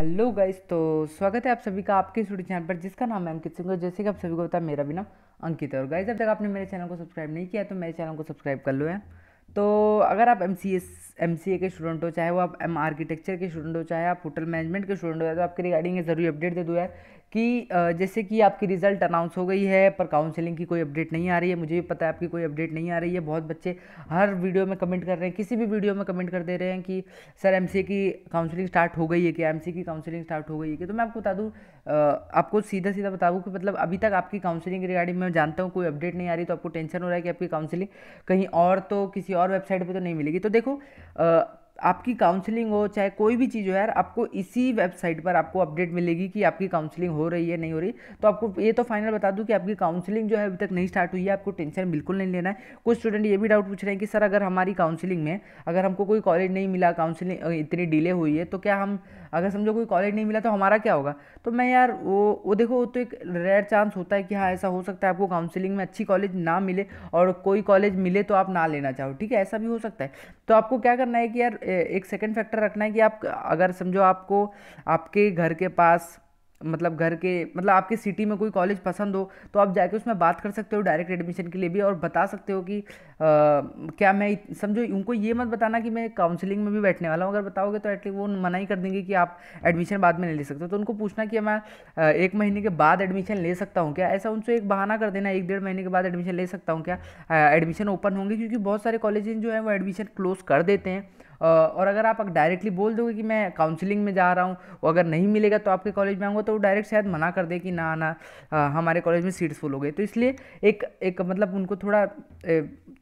hello guys तो स्वागत है आप सभी का आपके स्टूडियो चैनल पर जिसका नाम है अंकित सिंह और जैसे कि आप सभी को पता है मेरा भी नाम अंकित है और गाइस अब तक आपने मेरे चैनल को सब्सक्राइब नहीं किया तो मेरे चैनल को सब्सक्राइब कर लो है तो अगर आप एम सी एस एम के स्टूडेंट हो चाहे वो आप एम आर्किटेक्चर के स्टूडेंट हो चाहे आप होटल मैनेजमेंट के स्टूडेंट हो तो आपके रिगार्डिंग ये ज़रूरी अपडेट दे दो यार कि जैसे कि आपकी रिज़ल्ट अनाउंस हो गई है पर काउंसलिंग की कोई अपडेट नहीं आ रही है मुझे भी पता है आपकी कोई अपडेट नहीं आ रही है बहुत बच्चे हर वीडियो में कमेंट कर रहे हैं किसी भी वीडियो में कमेंट कर दे रहे हैं कि सर एम की काउंसलिंग स्टार्ट हो गई है क्या एम की काउंसलिंग स्टार्ट हो गई है क्या तो मैं आपको बता दूँ आपको सीधा सीधा बता दूँ कि मतलब अभी तक आपकी काउंसलिंग रिगार्डिंग मैं जानता हूँ कोई अपडेट नहीं आ रही तो आपको टेंशन हो रहा है कि आपकी काउंसलिंग कहीं और तो किसी और वेबसाइट पर तो नहीं मिलेगी तो देखो 呃。आपकी काउंसलिंग हो चाहे कोई भी चीज़ हो यार आपको इसी वेबसाइट पर आपको अपडेट मिलेगी कि आपकी काउंसलिंग हो रही है नहीं हो रही तो आपको ये तो फाइनल बता दूँ कि आपकी काउंसलिंग जो है अभी तक नहीं स्टार्ट हुई है आपको टेंशन बिल्कुल नहीं लेना है कुछ स्टूडेंट ये भी डाउट पूछ रहे हैं कि सर अगर हमारी काउंसलिंग में अगर हमको कोई कॉलेज नहीं मिला काउंसलिंग इतनी डिले हुई है तो क्या हम अगर समझो कोई कॉलेज नहीं मिला तो हमारा क्या होगा तो मैं यार वो वो देखो वो तो एक रेयर चांस होता है कि हाँ ऐसा हो सकता है आपको काउंसलिंग में अच्छी कॉलेज ना मिले और कोई कॉलेज मिले तो आप ना लेना चाहो ठीक है ऐसा भी हो सकता है तो आपको क्या करना है कि यार एक सेकेंड फैक्टर रखना है कि आप अगर समझो आपको आपके घर के पास मतलब घर के मतलब आपके सिटी में कोई कॉलेज पसंद हो तो आप जाके उसमें बात कर सकते हो डायरेक्ट एडमिशन के लिए भी और बता सकते हो कि आ, क्या मैं समझो उनको ये मत बताना कि मैं काउंसलिंग में भी बैठने वाला हूँ अगर बताओगे तो एटलीस्ट वो मना ही कर देंगे कि आप एडमिशन बाद में नहीं ले सकते तो उनको पूछना कि मैं एक महीने के बाद एडमिशन ले सकता हूँ क्या ऐसा उनसे एक बहाना कर देना एक डेढ़ महीने के बाद एडमिशन ले सकता हूँ क्या एडमिशन ओपन होंगे क्योंकि बहुत सारे कॉलेज जो हैं वो एडमिशन क्लोज कर देते हैं और अगर आप डायरेक्टली बोल दोगे कि मैं काउंसलिंग में जा रहा हूँ वो अगर नहीं मिलेगा तो आपके कॉलेज में आऊँगा तो वो डायरेक्ट शायद मना कर दे कि ना ना हमारे कॉलेज में सीट्स फुल हो गए तो इसलिए एक एक मतलब उनको थोड़ा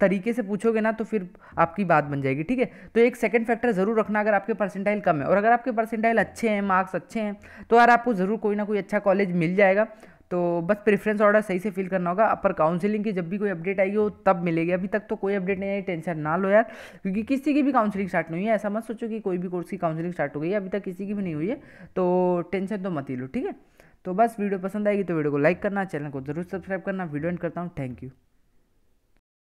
तरीके से पूछोगे ना तो फिर आपकी बात बन जाएगी ठीक है तो एक सेकंड फैक्टर ज़रूर रखना अगर आपके परसेंटाइल कम है और अगर आपके परसेंटाइल अच्छे हैं मार्क्स अच्छे हैं तो यार आपको ज़रूर कोई ना कोई अच्छा कॉलेज मिल जाएगा तो बस प्रेफरेंस ऑर्डर सही से फिल करना होगा अपर काउंसिलिंग की जब भी कोई अपडेट आएगी वो तब मिलेगी अभी तक तो कोई अपडेट नहीं आई टेंशन ना लो यार क्योंकि किसी की भी काउंसिलिंग स्टार्ट नहीं हुई है ऐसा मत सोचो कि कोई भी कोर्स की काउंसिलिंग स्टार्ट हो गई है अभी तक किसी की भी नहीं हुई है तो टेंशन तो मत ही लो ठीक है तो बस वीडियो पसंद आएगी तो वीडियो को लाइक करना चैनल को जरूर सब्सक्राइब करना वीडियो एंड करता हूँ थैंक यू